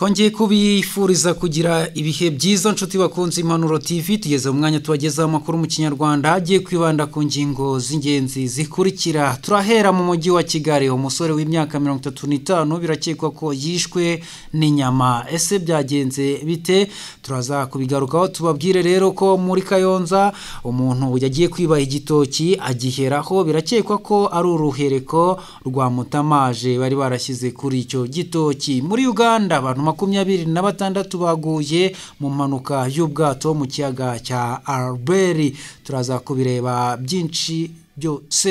kongeye kubifuriza kugira ibihe byiza nshuti bakunze impanuro tv tugeze mu mwanya tubagezaho amakuru mu kinyarwanda agiye kwibanda ku ngingo z'ingenzi zikurikira turahera mu mujyi wa kigali umusore w'imyaka mirongo itatu n'itanu birakekwa ko yishwe n'inyama ese byagenze bite turaza kubigarukaho tubabwire rero ko muri kayonza umuntu yagiye kwiba igitoki agiheraho birakekwa ko ari uruhereko rwa mutamaje bari barashyize kuri icyo gitoki muri uganda abantu makumyabiri na batandatu baguye mu mpanuka y'ubwato mu kiyaga cya aruberi turaza kubireba byinshi byose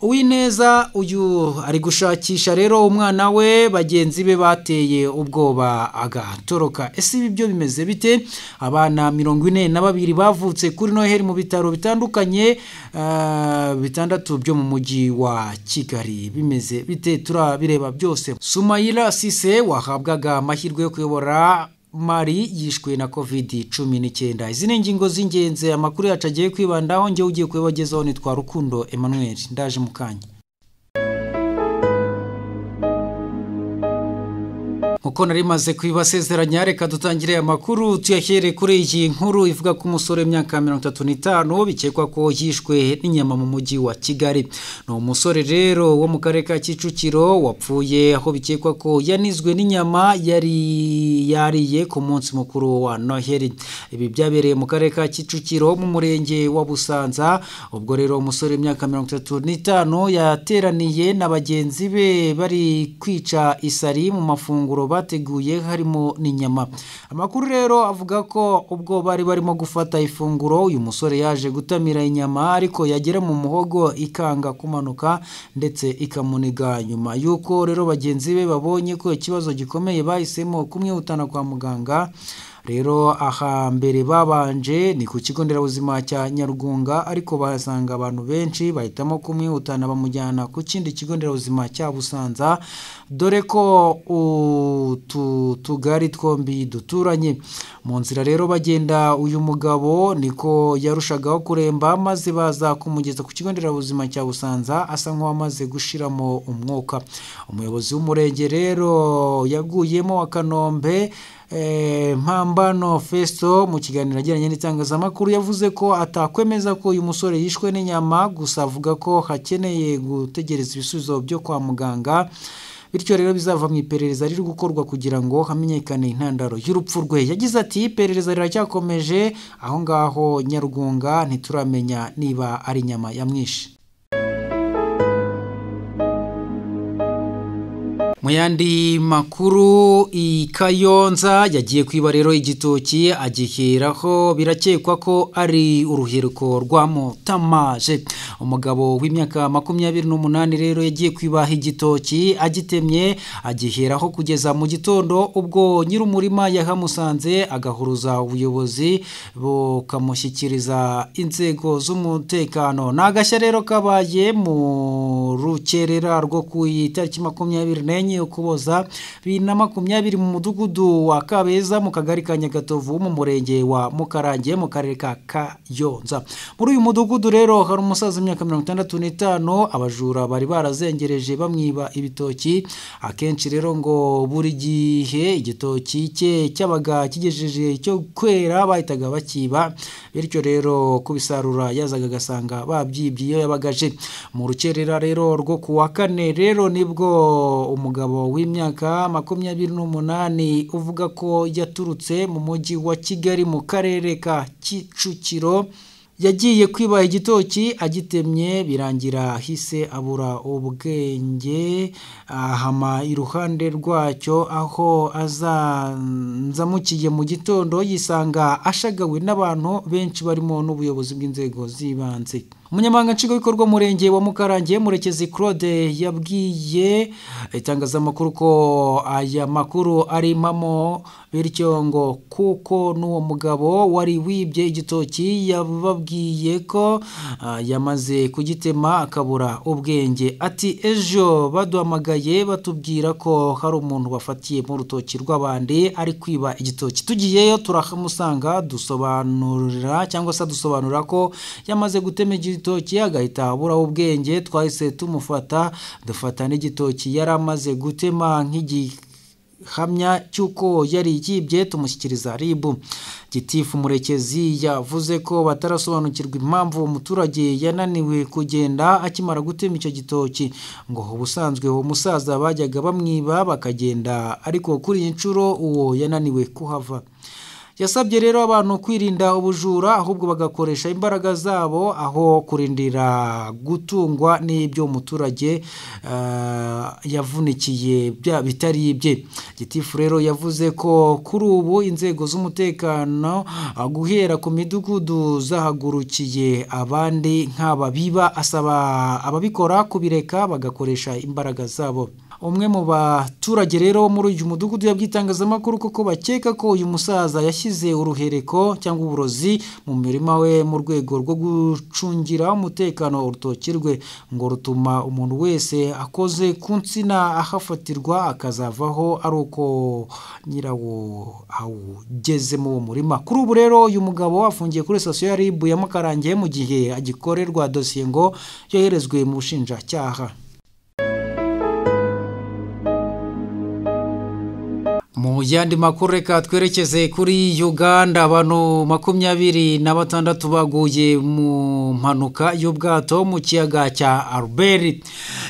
uwineza uyu ari gushakisha rero umwana we bagenzi be bateye ubwoba agatoroka ese ibi byo bimeze bite abana mirongo ine na babiri bavutse kuri noheli mu bitaro bitandukanye eh, bitandatu byo mu mujyi wa kigali bimeze bite turabireba byose sumayira sise wahabwaga amahirwe yo kuyobora mari yishwe na COVID cumi n'icyenda izi ni ingingo z'ingenzi amakuru yacu agiye kwibandaho njye ugiye kubibagezaho nitwa rukundo Emmanuel ndaje mu kanya nkuko nari maze kubibasezeranya reka dutangire amakuru tuyashyire kuri iyi nkuru ivuga ko umusore w'imyaka mirongo itatu n'itanu bikekwa ko yishwe n'inyama mu mujyi wa kigali ni umusore rero wo mu karere ka kicukiro wapfuye aho bikekwa ko yanizwe n'inyama yari yariye ku munsi mukuru wa noheli ibi byabereye mu karere ka kicukiro mu murenge wa busanza ubwo rero umusore w'imyaka mirongo itatu n'itanu yateraniye na bagenzi be bari kwica isari mu mafunguro bateguye harimo n'inyama amakuru rero avuga ko ubwo bari barimo gufata ifunguro uyu musore yaje gutamira inyama ariko yagera mu muhogo ikanga kumanuka ndetse ikamuniga nyuma y'uko rero bagenzi be babonye ko ikibazo gikomeye bahisemo kumwihutana kwa muganga rero ahambere babanje ni ku kigo nderabuzima cya nyarugunga ariko basanga abantu benshi bahitamo kumwihutana bamujyana ku kindi kigo nderabuzima cya busanza dore ko utu tugari twombi duturanye mu nzira rero bagenda uyu mugabo niko yarushagaho kuremba maze baza kumugeza ku kigo nderabuzima cya busanza asa nk'uwamaze gushiramo umwuka umuyobozi w'umurenge rero yaguyemo akanombe Eh, mpambano fesito mu kiganiro agiranye n'itangazamakuru yavuze ko atakwemeza ko uyu musore yishwe n'inyama gusa avuga ko hakeneye gutegereza ibisubizo byo kwa muganga bityo rero bizava mu iperereza riri gukorwa kugira ngo hamenyekane intandaro y'urupfu rwe yagize ati iperereza riracyakomeje aho ngaho nyarugunga ntituramenya niba ari inyama yamwishe mu yandi makuru i kayonza yagiye ku ibarero igitoki agiheraho birakekwa ko ari uruhiriko rwamutamaje umugabo w'imyaka makumyabiri n'umunani rero yagiye kwibaha igitoki agitemye agiheraho kugeza mu gitondo ubwo nyir'umurima yahamusanze agahuruza ubuyobozi bukamushyikiriza inzego z'umutekano ni agashya rero kabaye mu rukerera rwo ku itariki makumyabiri n'enye yo kuboza bibiri na makumyabiri mu mudugudu wa kabeza mu kagari ka nyagatovu mu murenge wa mukarange mu karere ka kayonza muri uyu mudugudu rero hari umusaza w'imyaka mirongo itandatu n'itanu abajura bari barazengereje bamwiba ibitoki akenshi rero ngo buri gihe igitoki cye cyabaga kigejeje cyo kwera bahitaga bakiba bityo rero kubisarura yazaga agasanga babyibye iyo yabagaje mu rukerera rero rwo ku wa kane rero nibwo umugabo umugabo w'imyaka makumyabiri n'umunani uvuga ko yaturutse mu mujyi wa kigali mu karere ka kicukiro yagiye kwiba igitoki agitemye birangira ahise abura ubwenge ahama iruhande rwacyo aho azanzamukiye mu gitondo yisanga ashagawe n'abantu benshi barimo n'ubuyobozi bw'inzego z'ibanze umunyamahanga nshingwabikorwa murenge wa mukarangiye murekezi claude yabwiye itangazamakuru ko aya makuru ari impamo bityo ngo kuko n'uwo mugabo wari wibye igitoki yababwiye ko ah, yamaze kugitema akabura ubwenge ati ejo baduhamagaye batubwira ko hari umuntu bafatiye mu rutoki rw'abandi ari kwiba igitoki tugiyeyo turahamusanga dusobanurira cyangwa se dusobanura ko yamaze gutema igitoki igitoki agahita aburaho ubwenge twahise tumufata dufata n'igitoki yari amaze gutema nk’igihamya cy'uko yari yibye tumushyikiriza ribu gitifu murekezi yavuze ko batarasobanukirwa impamvu umuturage yananiwe kugenda akimara gutema icyo gitoki ngo ubusanzwe uwo musaza bajyaga bamwiba bakagenda ariko kuri iyi nshuro uwo yananiwe kuhava yasabye rero abantu kwirinda ubujura ahubwo bagakoresha imbaraga zabo aho kurindira gutungwa n'ibyo umuturage eh, yavunikiye bitari ibye gitifu rero yavuze ko kuri ubu inzego z'umutekano guhera ku midugudu zahagurukiye abandi nkaba biba asaba ababikora kubireka bagakoresha imbaraga zabo umwe mu baturage rero muri uyu mudugudu yabwiye itangazamakuru kuko bakeka ko uyu musaza yashyize uruhereko cyangwa uburozi mu murima we mu rwego rwo gucungira umutekano urutoki rwe ngo rutuma umuntu wese akoze ku nsina ahafatirwa akazavaho ari uko nyirawo awugeze mu murima kuri ubu rero uyu mugabo afungiye kuri sitasiyo ya ribu ya mu gihe agikorerwa dosiye ngo yoherezwe mu bushinjacyaha mu yandi makuru reka twerekeze kuri uganda abantu makumyabiri na batandatu baguye mu mpanuka y'ubwato mu kiyaga cya aruberi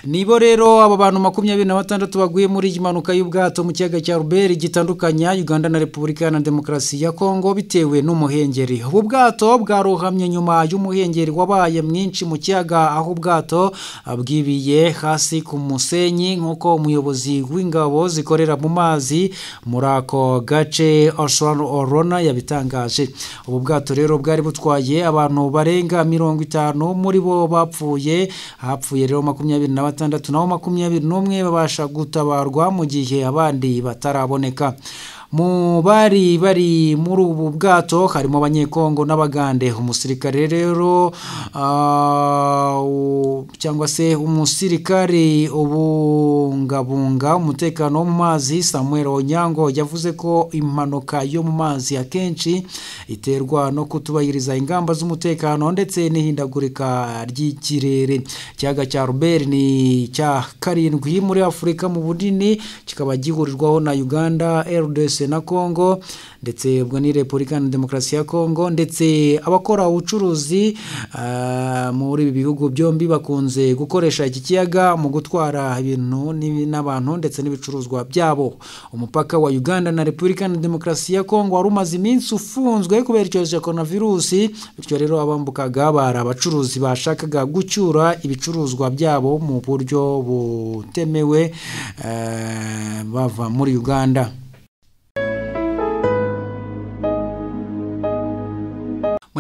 nibo rero aba bantu makumyabiri na batandatu baguye muri iyi mpanuka y'ubwato mu kiyaga cya aruberi gitandukanya uganda na repubulika na demokarasi ya kongo bitewe n'umuhengeri ubu bwato bwaruhamye nyuma y'umuhengeri wabaye mwinshi mu kiyaga aho ubwato bwibiye hasi ku musenyi nk'uko umuyobozi w'ingabo zikorera mu mazi muri ako gace ashorano orona yabitangaje ubu bwato rero bwari butwaye abantu barenga mirongo itanu muri bo bapfuye hapfuye rero makumyabiri na batandatu nabo makumyabiri n'umwe babasha gutabarwa mu gihe abandi bataraboneka mu bari bari muri ubu bwato harimo abanyekongo n'abagande umusirikare rero ah, cyangwa se umusirikare ubungabunga umutekano wo mu mazi samuel onyango yavuze ko impanuka yo mu mazi akenshi iterwa no kutubahiriza ingamba z'umutekano ndetse n'ihindagurika ry'ikirere ikiyaga cya ruberi ni icya karindwi muri afurika mu bunini kikaba gihurirwaho na uganda rdc Buruse na Congo ndetse ubwo ni Republika na Demokarasi ya Congo ndetse abakora ubucuruzi ah, muri ibi bihugu byombi bakunze gukoresha iki kiyaga mu gutwara ibintu n'abantu ndetse n'ibicuruzwa byabo umupaka wa Uganda na Republika na Demokarasi ya Congo wari umaze iminsi ufunzwe kubera icyorezo cya coronavirusi bityo rero abambukaga bari abacuruzi bashakaga gucyura ibicuruzwa byabo mu buryo butemewe eh, bava muri Uganda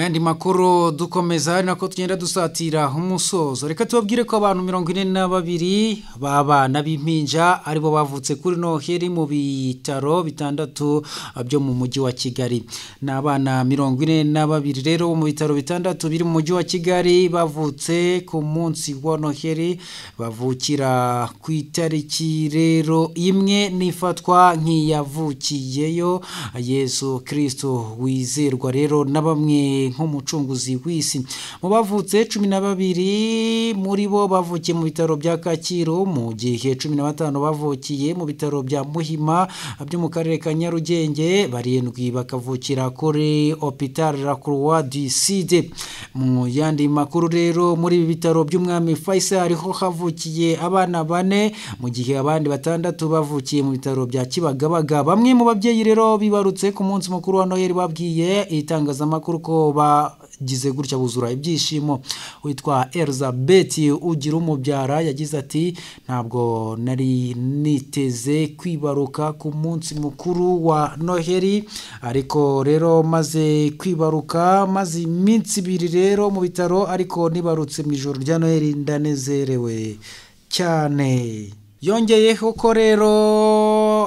yandi makuru dukomeza ari nako tugenda dusatira umusozo reka tubabwire ko abantu mirongo ine na babiri b'abana b'impinja aribo bavutse kuri noheli mu bitaro bitandatu byo mu mujyi wa kigali ni abana mirongo ine na babiri rero mu bitaro bitandatu biri mu mujyi wa kigali bavutse ku munsi wa noheli bavukira ku itariki rero imwe n'ifatwa nk'iyavukiyeyo yesu kirisito wizerwa rero na bamwe nk'umucunguzi w'isi mu bavutse cumi na babiri muri bo bavukiye mu bitaro bya kacyiru mu gihe cumi na batanu bavukiye mu bitaro bya muhima byo mu karere ka nyarugenge barindwi bakavukira kuri hopital la croix du sud mu yandi makuru rero muri ibi bitaro by'umwami faisal ho havukiye abana bane mu gihe abandi batandatu bavukiye mu bitaro bya kibagabaga bamwe mu babyeyi rero bibarutse ku munsi mukuru wa noheli babwiye itangazamakuru ko ba bagize gutya buzura ibyishimo witwa elizabeth ugira umubyara yagize ati ntabwo nari niteze kwibaruka ku munsi mukuru wa noheri ariko rero maze kwibaruka maze iminsi ibiri rero mu bitaro ariko nibarutse mu ijoro rya noheli ndanezerewe cyane yongeyeho ko rero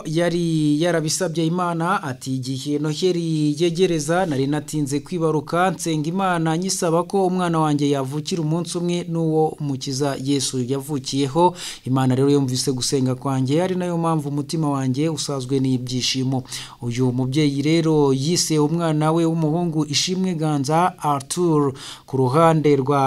yari yarabisabye imana ati igihe noheli yegereza nari natinze kwibaruka nsenga imana nyisaba ko umwana wanjye yavukira umunsi umwe n'uwo mukiza yesu yavukiyeho imana rero yumvise gusenga kwanjye ari nayo mpamvu umutima wanjye usazwe n'ibyishimo uyu mubyeyi rero yise umwana we w'umuhungu ishimwe ganza Arthur ku ruhande rwa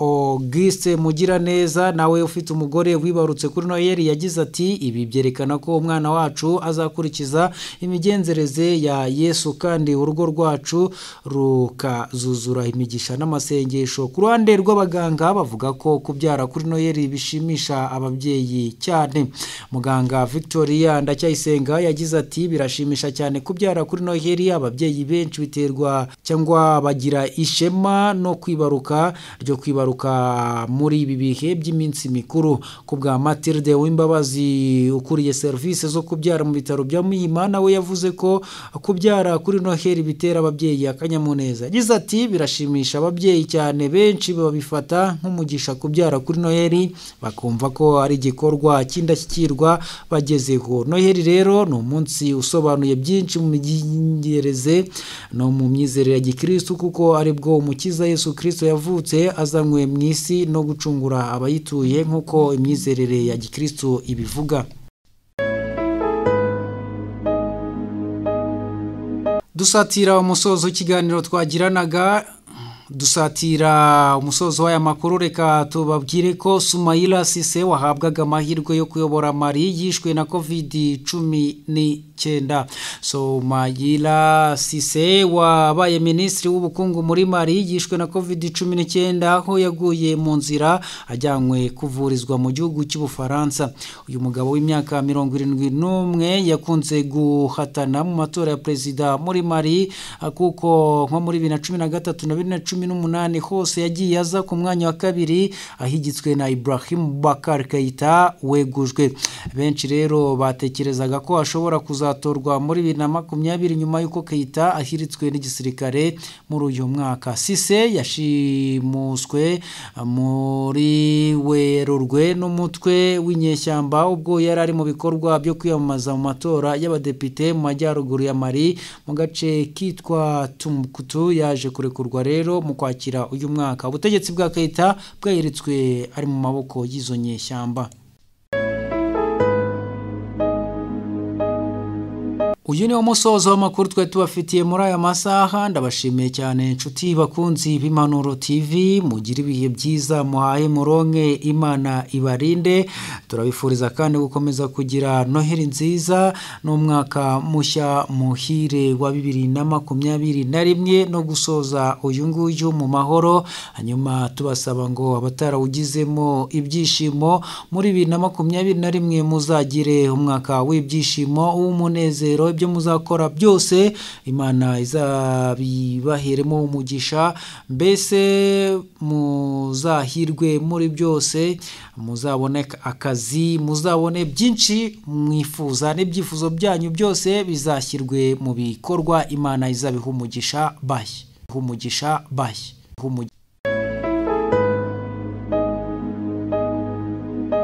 Auguste mugiraneza nawe ufite umugore wibarutse kuri noheli yagize ati ibi byerekana ko umwana wa wacu azakurikiza imigenzereze ya yesu kandi urugo rwacu rukazuzura imigisha n'amasengesho ku ruhande rw'abaganga bavuga ko kubyara kuri noheli bishimisha ababyeyi cyane muganga victoria ndacyayisenga yagize ati birashimisha cyane kubyara kuri noheli ababyeyi benshi biterwa cyangwa bagira ishema no kwibaruka ryo kwibaruka muri ibi bihe by'iminsi mikuru ku bwa matilde w'imbabazi ukuriye serivisi zo kubyara mu bitaro bya muhima nawe yavuze ko kubyara kuri noheli bitera ababyeyi akanyamuneza yagize ati birashimisha ababyeyi cyane benshi babifata nk'umugisha kubyara kuri noheli bakumva ko ari igikorwa cy'indashyikirwa bagezeho noheli rero ni umunsi usobanuye byinshi mu migengereze no mu myizerere ya gikirisitu kuko aribwo umukiza yesu kirisito yavutse azanywe mu isi no gucungura abayituye nk'uko imyizerere ya gikirisitu ibivuga dusatira umusozo w'ikiganiro twagiranaga dusatira umusozo w'aya makuru reka tubabwire ko sumayira sise wahabwaga amahirwe yo kuyobora mari yishwe na kovidi cumi n'icyenda sumayira sise wabaye minisitiri w'ubukungu muri mari yishwe na kovidi cumi n'icyenda aho yaguye mu nzira ajyanywe kuvurizwa mu gihugu cy'ubufaransa uyu mugabo w'imyaka mirongo irindwi n'umwe yakunze guhatana mu matora ya perezida muri mari kuko nko muri bibiri na cumi na gatatu na bibiri na cumi cumi n'umunani hose yagiye aza ku mwanya wa kabiri ahigitswe na Ibrahim Bakar Kayita wegujwe benshi rero batekerezaga ko ashobora kuzatorwa muri bibiri na makumyabiri nyuma y'uko Keita ahiritswe n'igisirikare muri uyu mwaka Sise yashimuswe muri werurwe n'umutwe w'inyeshyamba ubwo yari ari mu bikorwa byo kwiyamamaza mu matora y'abadepite mu majyaruguru ya mari mu gace kitwa Tumukutu yaje kurekurwa rero mu kwakira uyu mwaka ubutegetsi bwa leta bweretswe ari mu maboko y'izo nyeshyamba uyu niwo musozo w'amakuru twe tubafitiye muri aya masaha ndabashimiye cyane inshuti bakunzi b'impanuro tv mugire ibihe byiza muhaye muronke imana ibarinde turabifuriza kandi gukomeza kugira noheli nziza n'umwaka mushya muhire wa bibiri na makumyabiri na rimwe no gusoza uyu nguyu mu mahoro hanyuma tubasaba ngo abatarawugizemo ibyishimo muri bibiri na makumyabiri na rimwe muzagire umwaka w'ibyishimo w'umunezero byo muzakora byose imana izabibaheremo umugisha mbese muzahirwe muri byose muzabone akazi muzabone byinshi mwifuza n'ibyifuzo byanyu byose bizashyirwe mu bikorwa imana izabiha umugisha bayi umugisha bayi